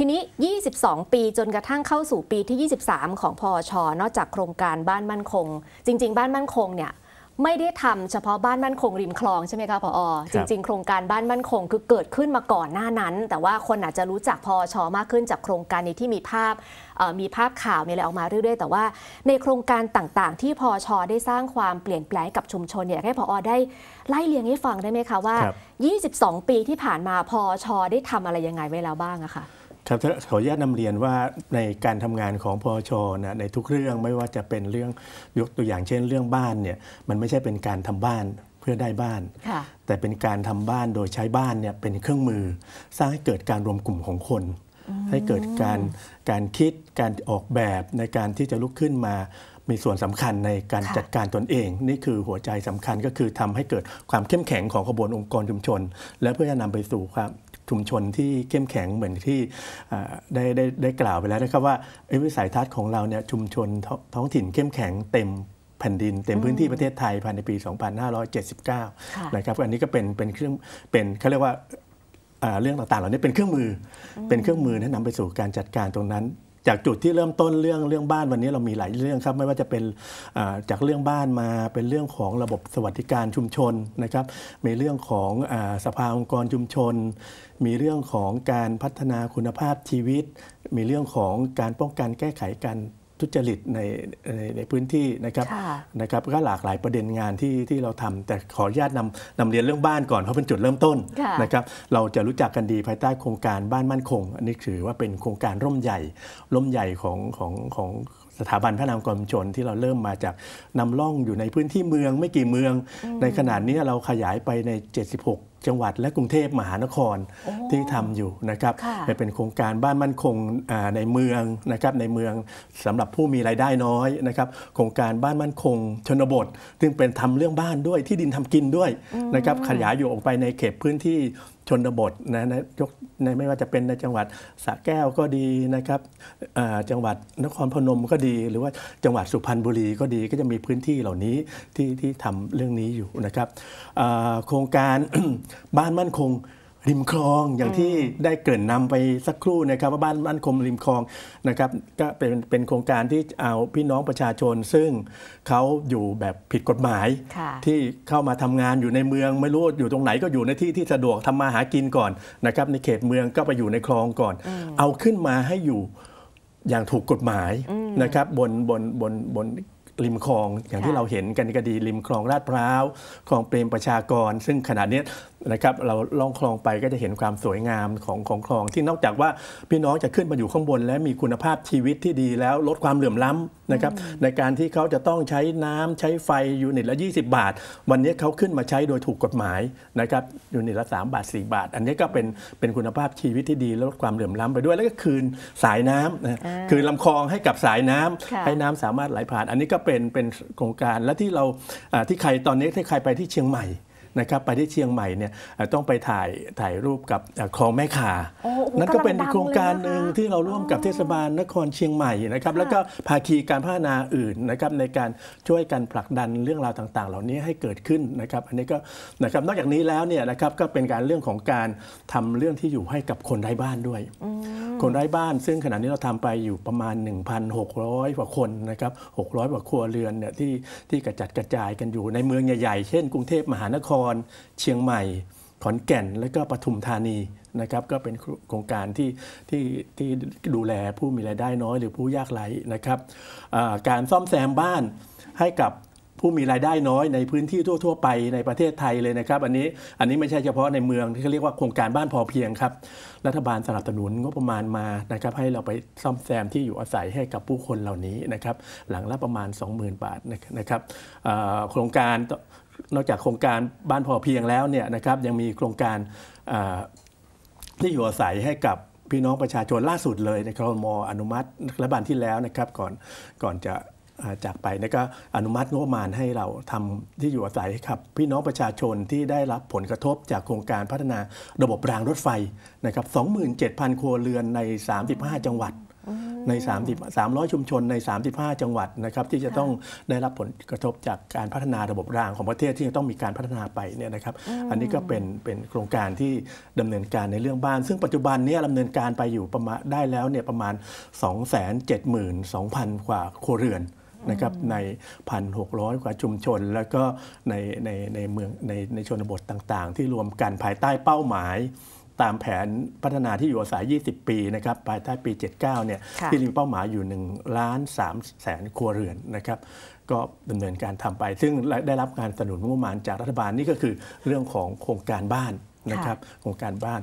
ทีนี้ 22 ปี จนกระทั่งเข้าสู่ปีที่ 23 ของพอชอนอกจากโครงการบ้านมั่นคง จริง ๆ บ้านมั่นคงเนี่ยไม่ได้ทำเฉพาะบ้านมั่นคงริมคลองใช่ไหมคะพออจริงๆ โครงการบ้านมั่นคงคือเกิดขึ้นมาก่อนหน้านั้น แต่ว่าคนอาจจะรู้จักพอชอมากขึ้น จากโครงการนี้ที่มีภาพมีภาพข่าวมีอะไรออกมาเรื่อยๆ แต่ว่าในโครงการต่างๆ ที่พอชอได้สร้างความเปลี่ยนแปลงกับชุมชนอยากให้พออได้ไล่เลียงให้ฟังได้ไหมคะว่า 22 ปีที่ผ่านมาพอชอได้ทำอะไรยังไงไว้แล้วบ้างอะคะ่ะครับขออนุญาตนำเรียนว่าในการทำงานของพอชนะในทุกเรื่องไม่ว่าจะเป็นเรื่องยกตัวอย่างเช่น เรื่องบ้านเนี่ยมันไม่ใช่เป็นการทำบ้านเพื่อได้บ้านแต่เป็นการทำบ้านโดยใช้บ้านเนี่ยเป็นเครื่องมือ สร้างให้เกิดการรวมกลุ่มของคน ให้เกิดการการคิดการออกแบบ ในการที่จะลุกขึ้นมา มีส่วนสำคัญในการจัดการตนเอง นี่คือหัวใจสำคัญก็คือทำให้เกิดความเข้มแข็งของขบวนองค์กรชุมชน และเพื่อจะนำไปสู่ความชุมชนที่เข้มแข็งเหมือนที่ได้ไดได้ได้กล่าวไปแล้วนะครับว่าวิสัยทัศน์ของเราเนี่ยชุมชนท้องถิ่นเข้มแข็งเต็มแผ่นดิน เต็มพื้นที่ประเทศไทยภายในปี 2579 นะครับอันนี้ก็เป็นเป็นเครื่องเป็นเขาเรียกว่าเรื่องต่างๆเหล่านี้เป็นเครื่องมือเป็นเครื่องมือนะนำไปสู่การจัดการตรงนั้นจากจุดที่เริ่มต้นเรื่องเรื่องบ้านวันนี้เรามีหลายเรื่องครับไม่ว่าจะเป็นจากเรื่องบ้านมา เป็นเรื่องของระบบสวัสดิการชุมชนนะครับมีเรื่องของสภาองค์กรชุมชน มีเรื่องของการพัฒนาคุณภาพชีวิต มีเรื่องของการป้องกันแก้ไขการทุจริตในในในพื้นที่นะครับนะครับก็หลากหลายประเด็นงานที่ที่เราทำแต่ขออนุญาตนำนำเรียนเรื่องบ้านก่อน เพราะเป็นจุดเริ่มต้นนะครับเราจะรู้จักกันดีภายใต้โครงการบ้านมั่นคง อันนี้ถือว่าเป็นโครงการร่มใหญ่ ร่มใหญ่ของของของสถาบันพระนามกรมชนที่เราเริ่มมาจากนำร่องอยู่ในพื้นที่เมือง ไม่กี่เมือง ในขณะนี้เราขยายไปใน 76 จังหวัดและกรุงเทพมหานครที่ทำอยู่นะครับเป็นโครงการบ้านมั่นคงในเมืองนะครับในเมืองสำหรับผู้มีรายได้น้อยนะครับโครงการบ้านมั่นคงชนบทซึ่งเป็นทำเรื่องบ้านด้วยที่ดินทำกินด้วยนะครับ ขยายอยู่ออกไปในเขตพื้นที่ชนบทนะนะยกในไม่ว่าจะเป็นในจังหวัดสระแก้วก็ดีนะครับ จังหวัดนครพนมก็ดีหรือว่าจังหวัดสุพรรณบุรีก็ดีก็จะมีพื้นที่เหล่านี้ที่ที่ทำเรื่องนี้อยู่นะครับ โครงการบ้านมั่นคงริมคลองอย่างที่ได้เกริ่นนำไปสักครู่นะครับว่าบ้านบ้านคมริมคลองนะครับก็เป็นเป็นโครงการที่เอาพี่น้องประชาชนซึ่งเขาอยู่แบบผิดกฎหมายที่เข้ามาทำงานอยู่ในเมืองไม่รู้อยู่ตรงไหนก็อยู่ในที่ที่สะดวกทำมาหากินก่อนนะครับในเขตเมืองก็ไปอยู่ในคลองก่อน เอาขึ้นมาให้อยู่อย่างถูกกฎหมายนะครับบนบนบนบนริมคลองอย่างที่เราเห็นกันก็ดี ริมคลองลาดพร้าวคลองเปรมประชากร ซึ่งขณะนี้นะครับเราล่องคลองไปก็จะเห็นความสวยงามของของคลอง ที่นอกจากว่าพี่น้องจะขึ้นมาอยู่ข้างบนและมีคุณภาพชีวิตที่ดีแล้วลดความเหลื่อมล้ำนะครับในการที่เขาจะต้องใช้น้ำใช้ไฟยูนิตละ 20 บาท วันนี้เขาขึ้นมาใช้โดยถูกกฎหมายนะครับยูนิตละ3บาท 4 บาท อันนี้ก็เป็นเป็นคุณภาพชีวิตที่ดีลดความเหลื่อมล้ำ ไปด้วยแล้วก็คืนสายน้ำนะคืนลำคลองให้กับสายน้ำ ให้น้ำสามารถไหลผ่าน อันนี้ก็เป็นเป็นโครงการและที่เราที่ใครตอนนี้ที่ใครไปที่เชียงใหม่นะครับไปที่เชียงใหม่เนี่ยต้องไปถ่ายถ่ายรูปกับคลองแม่ขา นั่นก็เป็นโครงการหนึ่งที่เราร่วมกับเทศบาลนครเชียงใหม่นะครับแล้วก็ภาคีการพัฒนาอื่นนะครับในการช่วยกันผลักดันเรื่องราวต่างๆ เหล่านี้ให้เกิดขึ้นนะครับ อันนี้ก็นะครับนอกจากนี้แล้วเนี่ยนะครับก็เป็นการเรื่องของการทำเรื่องที่อยู่ให้กับคนไร้บ้านด้วยคนไร้บ้าน ซึ่งขณะนี้เราทำไปอยู่ประมาณ 1,600 กว่าคนนะครับ600กว่าครัวเรือนเนี่ยที่ที่กระจัดกระจายกันอยู่ในเมืองใหญ่ๆเช่นกรุงเทพมหานครรเชียงใหม่ ขอนแก่น และก็ปทุมธานีนะครับ ก็เป็นโครงการที่ที่ที่ดูแลผู้มีรายได้น้อยหรือผู้ยากไร้นะครับ การซ่อมแซมบ้านให้กับผู้มีรายได้น้อยในพื้นที่ทั่ว ๆ ไปในประเทศไทยเลยนะครับ อันนี้อันนี้ไม่ใช่เฉพาะในเมืองที่เขาเรียกว่าโครงการบ้านพอเพียงครับ รัฐบาลสนับสนุนงบประมาณมานะครับให้เราไปซ่อมแซมที่อยู่อาศัยให้กับผู้คนเหล่านี้นะครับ หลังละประมาณ 20,000 บาทนะครับโครงการนอกจากโครงการบ้านพอเพียงแล้วเนี่ยนะครับยังมีโครงการที่อยู่อาศัยให้กับพี่น้องประชาชนล่าสุดเลยในครมอนุมัติรัฐบาลที่แล้วนะครับก่อนก่อนจะจากไปนะก็อนุมัติงบประมาณให้เราทำที่อยู่อาศัยครับ พี่น้องประชาชนที่ได้รับผลกระทบจากโครงการพัฒนาระบบรางรถไฟนะครับ27,000ครัวเรือนใน 35 จังหวัดใน30 300 ชุมชนใน 35 จังหวัดนะครับที่จะต้องได้รับผลกระทบจากการพัฒนาระบบรางของประเทศที่จะต้องมีการพัฒนาไปเนี่ยนะครับอันนี้ก็เป็นเป็นโครงการที่ดำเนินการในเรื่องบ้าน ซึ่งปัจจุบันนี้ดำเนินการไปอยู่ประมาณได้แล้วเนี่ยประมาณ 272,000กว่าครัวเรือนนะครับใน 1,600 กว่าชุมชน แล้วก็ในในในเมืองในในชนบทต่างๆ ที่รวมกันภายใต้เป้าหมายตามแผนพัฒนาที่อยู่อาศัย20 ปีนะครับภายใต้ปี 79เนี่ยที่มีเป้าหมายอยู่1ล้าน3แสนครัวเรือนนะครับ ก็ดำเนินการทำไป ซึ่งได้รับการสนับสนุนงบประมาณจากรัฐบาลนี่ก็คือเรื่องของโครงการบ้านนะครับโครงการบ้าน